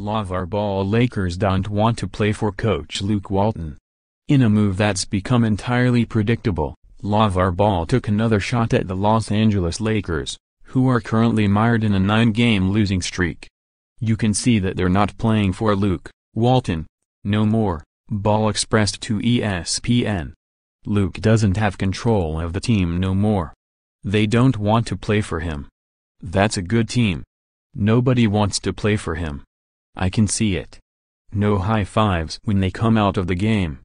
LaVar Ball Lakers don't want to play for coach Luke Walton. In a move that's become entirely predictable, LaVar Ball took another shot at the Los Angeles Lakers, who are currently mired in a nine-game losing streak. You can see that they're not playing for Luke Walton, no more, Ball expressed to ESPN. Luke doesn't have control of the team no more. They don't want to play for him. That's a good team. Nobody wants to play for him. I can see it. No high fives when they come out of the game.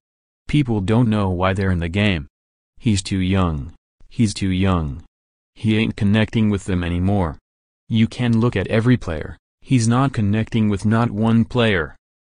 People don't know why they're in the game. He's too young. He's too young. He ain't connecting with them anymore. You can look at every player, he's not connecting with not one player.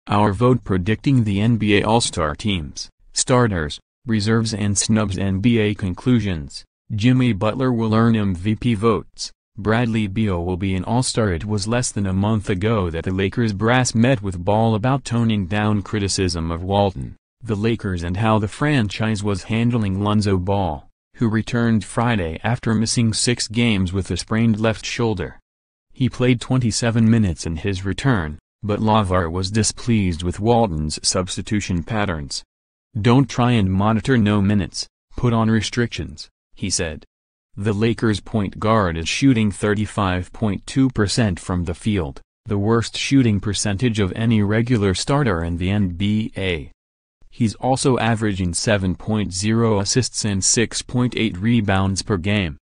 Our vote predicting the NBA All-Star teams, starters, reserves and snubs NBA conclusions, Jimmy Butler will earn MVP votes. Bradley Beal will be an all-star It was less than a month ago that the Lakers brass met with Ball about toning down criticism of Walton, the Lakers and how the franchise was handling Lonzo Ball, who returned Friday after missing six games with a sprained left shoulder. He played 27 minutes in his return, but Lavar was displeased with Walton's substitution patterns. Don't try and monitor no minutes, put on restrictions, he said. The Lakers' point guard is shooting 35.2% from the field, the worst shooting percentage of any regular starter in the NBA. He's also averaging 7.0 assists and 6.8 rebounds per game.